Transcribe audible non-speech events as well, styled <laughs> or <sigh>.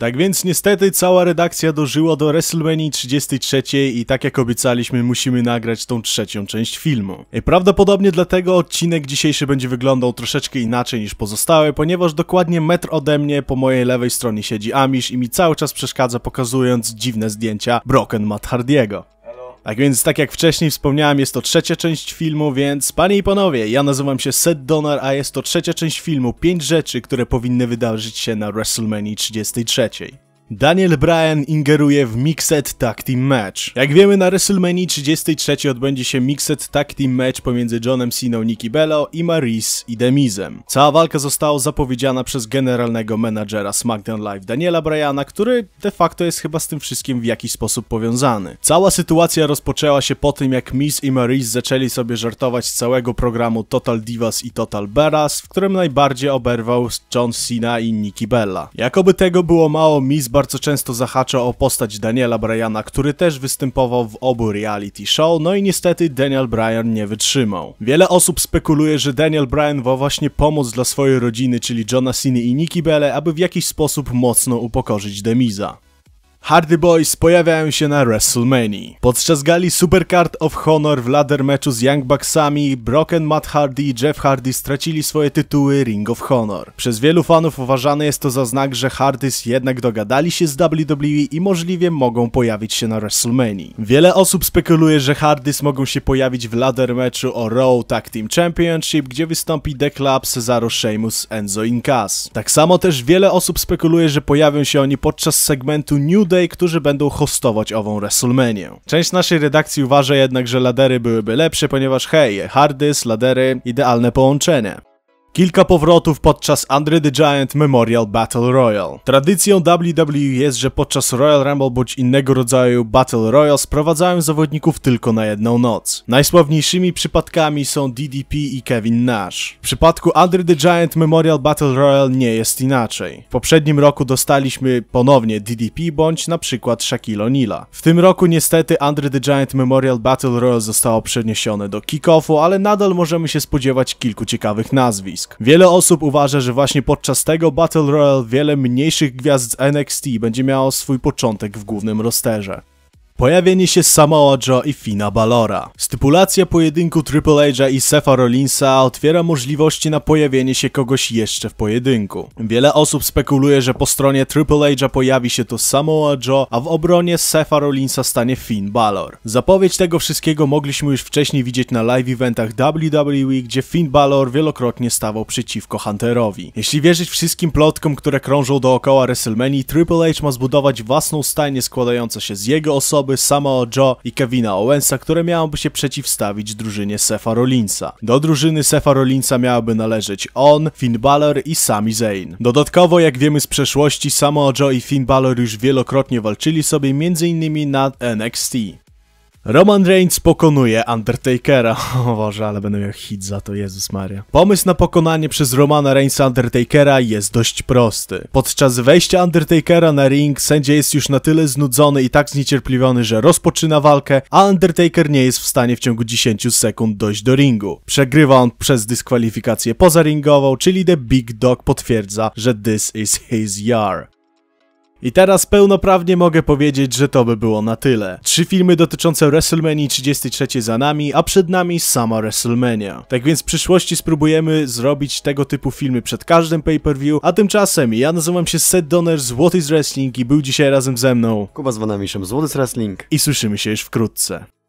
Tak więc niestety cała redakcja dożyła do WrestleMania 33 i tak jak obiecaliśmy musimy nagrać tą trzecią część filmu. I e, prawdopodobnie dlatego odcinek dzisiejszy będzie wyglądał troszeczkę inaczej niż pozostałe, ponieważ dokładnie metr ode mnie po mojej lewej stronie siedzi Amish i mi cały czas przeszkadza pokazując dziwne zdjęcia Broken Matt Hardiego. Tak więc, tak jak wcześniej wspomniałem, jest to trzecia część filmu, więc panie i panowie, ja nazywam się Seth Donner, a jest to trzecia część filmu 5 rzeczy, które powinny wydarzyć się na WrestleMania 33. Daniel Bryan ingeruje w Mixed Tag Team Match. Jak wiemy na WrestleMania 33 odbędzie się Mixed Tag Team Match pomiędzy Johnem Ceną, Nikki Bello i Maris i Demizem. Cała walka została zapowiedziana przez generalnego menadżera SmackDown Live Daniela Bryana, który de facto jest chyba z tym wszystkim w jakiś sposób powiązany. Cała sytuacja rozpoczęła się po tym jak Miz i Maryse zaczęli sobie żartować z całego programu Total Divas i Total Beras, w którym najbardziej oberwał John Cena i Nikki Bella. Jakoby tego było mało, Miz bardzo często zahacza o postać Daniela Bryana, który też występował w obu reality show, no i niestety Daniel Bryan nie wytrzymał. Wiele osób spekuluje, że Daniel Bryan woła właśnie pomoc dla swojej rodziny, czyli Johna Cena i Nikki Belle, aby w jakiś sposób mocno upokorzyć Demiza. Hardy Boys pojawiają się na WrestleMania. Podczas gali Supercard of Honor w ladder meczu z Young Bucksami Broken Matt Hardy i Jeff Hardy stracili swoje tytuły Ring of Honor. Przez wielu fanów uważane jest to za znak, że Hardys jednak dogadali się z WWE i możliwie mogą pojawić się na WrestleMania. Wiele osób spekuluje, że Hardys mogą się pojawić w ladder meczu o Raw Tag Team Championship, gdzie wystąpi The Club, Cesaro, Sheamus, Enzo Incas. Tak samo też wiele osób spekuluje, że pojawią się oni podczas segmentu New Day, którzy będą hostować ową WrestleMania. Część naszej redakcji uważa jednak, że ladery byłyby lepsze, ponieważ hej, hardys, ladery, idealne połączenie. Kilka powrotów podczas Andre the Giant Memorial Battle Royale. Tradycją WWE jest, że podczas Royal Rumble bądź innego rodzaju Battle Royale sprowadzają zawodników tylko na jedną noc. Najsławniejszymi przypadkami są DDP i Kevin Nash. W przypadku Andre the Giant Memorial Battle Royale nie jest inaczej. W poprzednim roku dostaliśmy ponownie DDP bądź na przykład Shaquille O'Neal'a. W tym roku niestety Andre the Giant Memorial Battle Royale zostało przeniesione do kick-offu, ale nadal możemy się spodziewać kilku ciekawych nazwisk. Wiele osób uważa, że właśnie podczas tego Battle Royale wiele mniejszych gwiazd z NXT będzie miało swój początek w głównym rosterze pojawienie się Samoa Joe i Fina Balora. Stypulacja pojedynku Triple H'a i Sefa Rollinsa otwiera możliwości na pojawienie się kogoś jeszcze w pojedynku. Wiele osób spekuluje, że po stronie Triple H'a pojawi się to Samoa Joe, a w obronie Sefa Rollinsa stanie Finn Balor. Zapowiedź tego wszystkiego mogliśmy już wcześniej widzieć na live eventach WWE, gdzie Finn Balor wielokrotnie stawał przeciwko Hunterowi. Jeśli wierzyć wszystkim plotkom, które krążą dookoła WrestleMania, Triple H ma zbudować własną stajnię składającą się z jego osoby, osoby, samo Joe i Kevina Owensa, które miałoby się przeciwstawić drużynie Sefa Rollinsa. Do drużyny Sefa Rollinsa miałaby należeć on, Finn Balor i Sami Zayn. Dodatkowo, jak wiemy z przeszłości, samo Joe i Finn Balor już wielokrotnie walczyli sobie m.in. na NXT. Roman Reigns pokonuje Undertakera. <laughs> O Boże, ale będę miał hit za to, Jezus Maria. Pomysł na pokonanie przez Romana Reignsa Undertakera jest dość prosty. Podczas wejścia Undertakera na ring sędzia jest już na tyle znudzony i tak zniecierpliwiony, że rozpoczyna walkę, a Undertaker nie jest w stanie w ciągu 10 sekund dojść do ringu. Przegrywa on przez dyskwalifikację pozaringową, czyli The Big Dog potwierdza, że this is his yar. I teraz pełnoprawnie mogę powiedzieć, że to by było na tyle. Trzy filmy dotyczące WrestleMania 33 za nami, a przed nami sama WrestleMania. Tak więc w przyszłości spróbujemy zrobić tego typu filmy przed każdym pay-per-view, a tymczasem ja nazywam się Seth Donner z What is Wrestling i był dzisiaj razem ze mną Kuba z Wanamiszem z What is Wrestling i słyszymy się już wkrótce.